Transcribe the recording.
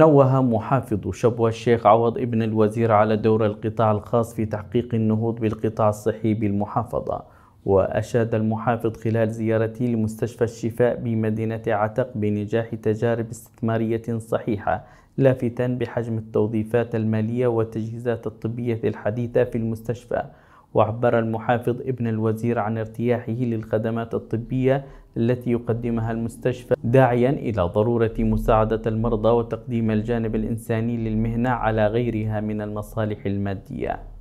نوه محافظ شبوة الشيخ عوض ابن الوزير على دور القطاع الخاص في تحقيق النهوض بالقطاع الصحي بالمحافظة وأشاد المحافظ خلال زيارته لمستشفى الشفاء بمدينة عتق بنجاح تجارب استثمارية صحيحة لافتا بحجم التوظيفات المالية والتجهيزات الطبية الحديثة في المستشفى وعبر المحافظ ابن الوزير عن ارتياحه للخدمات الطبية التي يقدمها المستشفى داعيا إلى ضرورة مساعدة المرضى وتقديم الجانب الإنساني للمهنة على غيرها من المصالح المادية